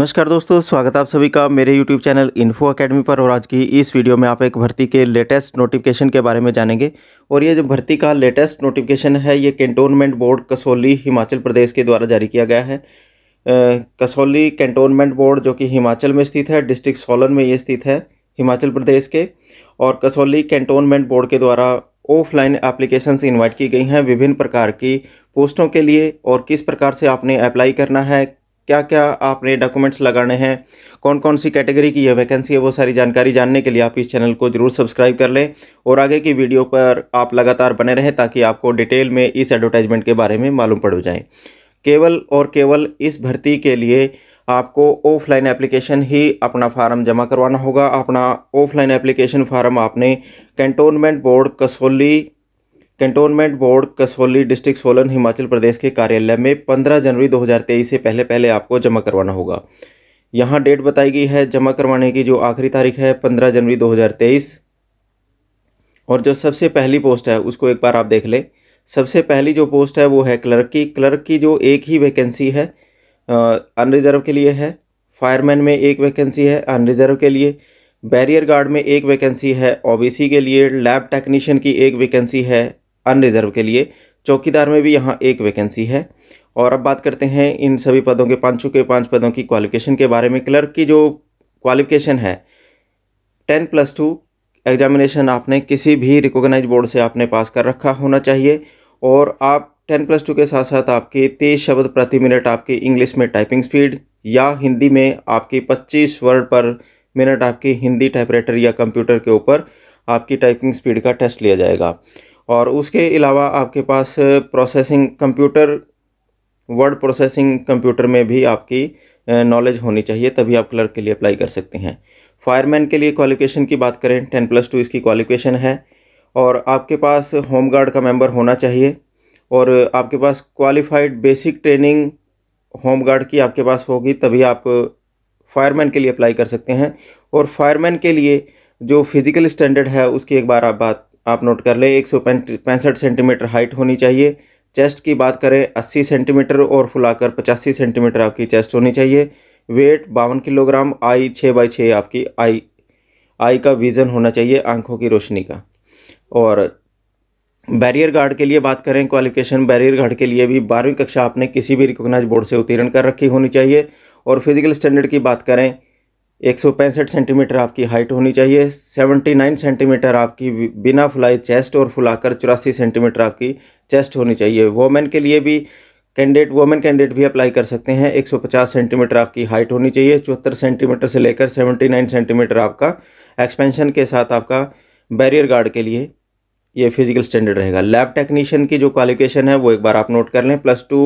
नमस्कार दोस्तों स्वागत आप सभी का मेरे YouTube चैनल इन्फो अकेडमी पर और आज की इस वीडियो में आप एक भर्ती के लेटेस्ट नोटिफिकेशन के बारे में जानेंगे और ये जो भर्ती का लेटेस्ट नोटिफिकेशन है ये कैंटोनमेंट बोर्ड कसौली हिमाचल प्रदेश के द्वारा जारी किया गया है कसौली कैंटोनमेंट बोर्ड जो कि हिमाचल में स्थित है डिस्ट्रिक्ट सोलन में ये स्थित है हिमाचल प्रदेश के और कसौली कैंटोनमेंट बोर्ड के द्वारा ऑफलाइन एप्लीकेशंस इन्वाइट की गई हैं विभिन्न प्रकार की पोस्टों के लिए और किस प्रकार से आपने अप्लाई करना है क्या क्या आपने डॉक्यूमेंट्स लगाने हैं कौन कौन सी कैटेगरी की यह वैकेंसी है वो सारी जानकारी जानने के लिए आप इस चैनल को ज़रूर सब्सक्राइब कर लें और आगे की वीडियो पर आप लगातार बने रहें ताकि आपको डिटेल में इस एडवर्टाइजमेंट के बारे में मालूम पड़ जाए केवल और केवल इस भर्ती के लिए आपको ऑफलाइन एप्लीकेशन ही अपना फार्म जमा करवाना होगा अपना ऑफलाइन एप्लीकेशन फार्म आपने cantonment board Kasauli cantonment board Kasauli district Solan Himachal Pradesh के कार्यालय में 15 जनवरी 2023 से पहले पहले आपको जमा करवाना होगा यहाँ डेट बताई गई है जमा करवाने की जो आखिरी तारीख है 15 जनवरी 2023 और जो सबसे पहली पोस्ट है उसको एक बार आप देख लें सबसे पहली जो पोस्ट है वो है क्लर्क की क्लर्क की जो एक ही वैकेंसी है अनरिजर्व के लिए है फायरमैन में एक वैकेंसी है अनरिजर्व के लिए बैरियर गार्ड में एक वैकेंसी है ओबीसी के लिए लैब टेक्नीशियन की एक वैकेंसी है अनरिजर्व के लिए चौकीदार में भी यहाँ एक वैकेंसी है और अब बात करते हैं इन सभी पदों के पाँचों के पाँच पदों की क्वालिफिकेशन के बारे में क्लर्क की जो क्वालिफिकेशन है टेन प्लस टू एग्जामिनेशन आपने किसी भी रिकोगनाइज बोर्ड से आपने पास कर रखा होना चाहिए और आप टेन प्लस टू के साथ साथ आपके तेईस शब्द प्रति मिनट आपकी इंग्लिश में टाइपिंग स्पीड या हिंदी में आपकी पच्चीस वर्ड पर मिनट आपकी हिंदी टाइपराइटर या कंप्यूटर के ऊपर आपकी टाइपिंग स्पीड का टेस्ट लिया जाएगा और उसके अलावा आपके पास processing computer word processing computer में भी आपकी नॉलेज होनी चाहिए तभी आप क्लर्क के लिए अप्लाई कर सकते हैं फायरमैन के लिए क्वालिफिकेशन की बात करें टेन प्लस टू इसकी क्वालिफिकेशन है और आपके पास होम गार्ड का मेंबर होना चाहिए और आपके पास qualified basic training home guard की आपके पास होगी तभी आप फायरमैन के लिए अप्लाई कर सकते हैं और फायरमैन के लिए जो फिज़िकल स्टैंडर्ड है उसकी एक बार आप बात आप नोट कर लें एक सौ पैंसठ सेंटीमीटर हाइट होनी चाहिए चेस्ट की बात करें अस्सी सेंटीमीटर और फुलाकर पचासी सेंटीमीटर आपकी चेस्ट होनी चाहिए वेट बावन किलोग्राम आई छः बाई छः आपकी आई आई का विज़न होना चाहिए आंखों की रोशनी का और बैरियर गार्ड के लिए बात करें क्वालिफिकेशन बैरियर गार्ड के लिए भी बारहवीं कक्षा आपने किसी भी रिकोगनाइज बोर्ड से उत्तीर्ण कर रखी होनी चाहिए और फिजिकल स्टैंडर्ड की बात करें एक सेंटीमीटर आपकी हाइट होनी चाहिए 79 सेंटीमीटर आपकी बिना फुलाई चेस्ट और फुलाकर चौरासी सेंटीमीटर आपकी चेस्ट होनी चाहिए वोमेन के लिए भी कैंडिडेट वोमेन कैंडिडेट भी अप्लाई कर सकते हैं 150 सेंटीमीटर आपकी हाइट होनी चाहिए चौहत्तर सेंटीमीटर से लेकर 79 सेंटीमीटर आपका एक्सपेंशन के साथ आपका बैरियर गार्ड के लिए ये फिजिकल स्टैंडर्ड रहेगा लैब टेक्नीशियन की जो क्वालिफिकेशन है वो एक बार आप नोट कर लें प्लस टू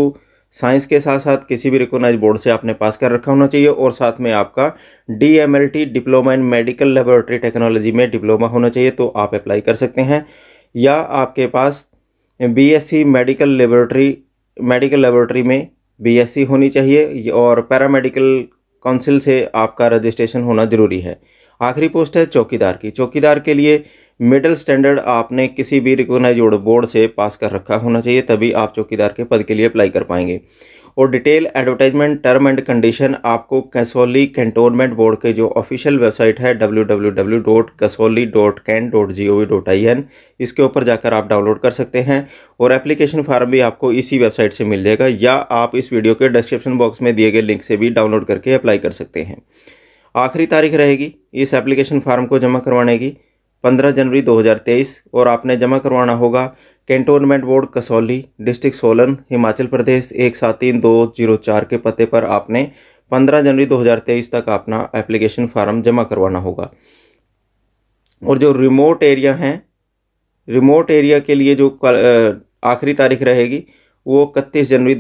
साइंस के साथ साथ किसी भी रिकोगनाइज बोर्ड से आपने पास कर रखा होना चाहिए और साथ में आपका D diploma in medical laboratory technology में डिप्लोमा होना चाहिए तो आप अप्लाई कर सकते हैं या आपके पास B medical laboratory medical laboratory में बी होनी चाहिए और पैरामेडिकल काउंसिल से आपका रजिस्ट्रेशन होना ज़रूरी है आखिरी पोस्ट है चौकीदार की चौकीदार के लिए मिडिल स्टैंडर्ड आपने किसी भी रिकोगनाइज बोर्ड से पास कर रखा होना चाहिए तभी आप चौकीदार के पद के लिए अप्लाई कर पाएंगे और detail advertisement term and condition आपको कसौली कैंटोनमेंट बोर्ड के जो ऑफिशियल वेबसाइट है डब्ल्यू इसके ऊपर जाकर आप डाउनलोड कर सकते हैं और एप्लीकेशन फार्म भी आपको इसी वेबसाइट से मिल जाएगा या आप इस वीडियो के डिस्क्रिप्शन बॉक्स में दिए गए लिंक से भी डाउनलोड करके अप्लाई कर सकते हैं आखिरी तारीख रहेगी इस एप्लीकेशन फार्म को जमा करवाने की पंद्रह जनवरी 2023 और आपने जमा करवाना होगा cantonment board Kasauli district Solan Himachal Pradesh एक सात तीन दो जीरो चार के पते पर आपने पंद्रह जनवरी 2023 तक अपना एप्लीकेशन फार्म जमा करवाना होगा और जो रिमोट एरिया हैं रिमोट एरिया के लिए जो आखिरी तारीख रहेगी वो इकतीस जनवरी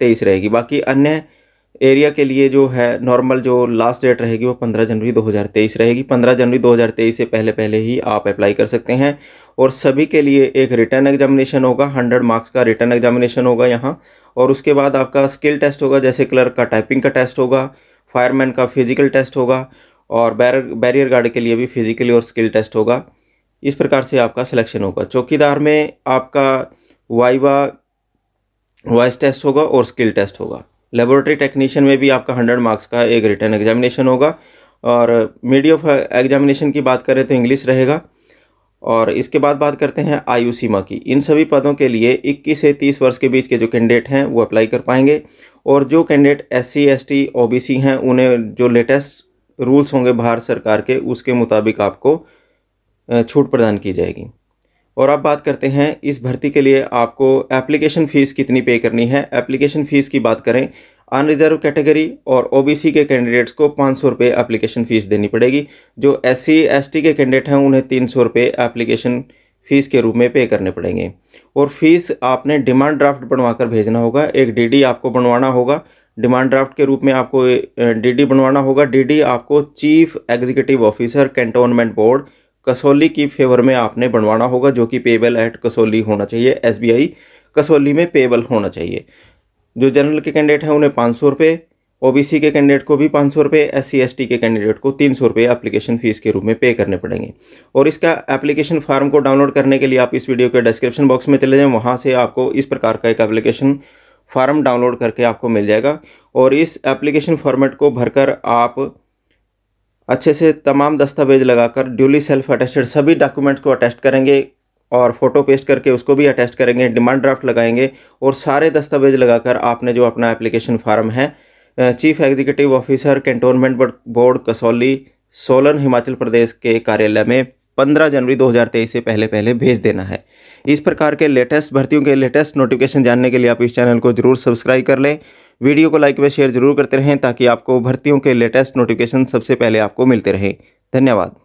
2023 रहेगी बाकी अन्य एरिया के लिए जो है नॉर्मल जो लास्ट डेट रहेगी वो पंद्रह जनवरी 2023 रहेगी पंद्रह जनवरी 2023 से पहले पहले ही आप अप्लाई कर सकते हैं और सभी के लिए एक रिटर्न एग्जामिनेशन होगा हंड्रेड मार्क्स का रिटर्न एग्जामिनेशन होगा यहाँ और उसके बाद आपका स्किल टेस्ट होगा जैसे क्लर्क का टाइपिंग का टेस्ट होगा फायरमैन का फिजिकल टेस्ट होगा और बैर बैरियर गार्ड के लिए भी फिजिकली और स्किल टेस्ट होगा इस प्रकार से आपका सिलेक्शन होगा चौकीदार में आपका वाइवा वॉइस टेस्ट होगा और स्किल टेस्ट होगा लेबोरेटरी टेक्नीशियन में भी आपका हंड्रेड मार्क्स का एक रिटर्न एग्जामिनेशन होगा और मीडियम ऑफ एग्जामिनेशन की बात करें तो इंग्लिश रहेगा और इसके बाद बात करते हैं आयु सीमा की इन सभी पदों के लिए 21 से 30 वर्ष के बीच के जो कैंडिडेट हैं वो अप्लाई कर पाएंगे और जो candidate S C S T O B C हैं उन्हें जो लेटेस्ट रूल्स होंगे भारत सरकार के उसके मुताबिक आपको छूट प्रदान की जाएगी और अब बात करते हैं इस भर्ती के लिए आपको एप्लीकेशन फ़ीस कितनी पे करनी है एप्लीकेशन फ़ीस की बात करें अनरिजर्व कैटेगरी और ओबीसी के कैंडिडेट्स को पाँच सौ रुपये एप्लीकेशन फ़ीस देनी पड़ेगी जो एस सी के कैंडिडेट हैं उन्हें तीन सौ रुपये एप्लीकेशन फ़ीस के रूप में पे करने पड़ेंगे और फीस आपने डिमांड ड्राफ्ट बनवा भेजना होगा एक डी आपको बनवाना होगा डिमांड ड्राफ्ट के रूप में आपको डी बनवाना होगा डी आपको chief executive officer cantonment board Kasauli की फेवर में आपने बनवाना होगा जो कि पेबल एट कसौली होना चाहिए एसबीआई कसौली में पेबल होना चाहिए जो जनरल के कैंडिडेट हैं उन्हें पाँच सौ रुपये ओ के कैंडिडेट को भी पाँच सौ रुपये एस सी के कैंडिडेट को तीन सौ रुपये एप्लीकेशन फ़ीस के रूप में पे करने पड़ेंगे और इसका एप्लीकेशन फॉर्म को डाउनलोड करने के लिए आप इस वीडियो के डिस्क्रिप्शन बॉक्स में चले जाएँ वहाँ से आपको इस प्रकार का एक एप्लीकेशन फार्म डाउनलोड करके आपको मिल जाएगा और इस एप्लीकेशन फॉर्मेट को भरकर आप अच्छे से तमाम दस्तावेज लगाकर ड्यूली सेल्फ अटेस्टेड सभी डॉक्यूमेंट्स को अटैच करेंगे और फ़ोटो पेस्ट करके उसको भी अटैच करेंगे डिमांड ड्राफ्ट लगाएंगे और सारे दस्तावेज लगाकर आपने जो अपना एप्लीकेशन फार्म है chief executive officer cantonment board Kasauli Solan Himachal Pradesh के कार्यालय में 15 जनवरी 2023 से पहले पहले भेज देना है इस प्रकार के लेटेस्ट भर्तियों के लेटेस्ट नोटिफिकेशन जानने के लिए आप इस चैनल को जरूर सब्सक्राइब कर लें वीडियो को लाइक व शेयर जरूर करते रहें ताकि आपको भर्तियों के लेटेस्ट नोटिफिकेशन सबसे पहले आपको मिलते रहे धन्यवाद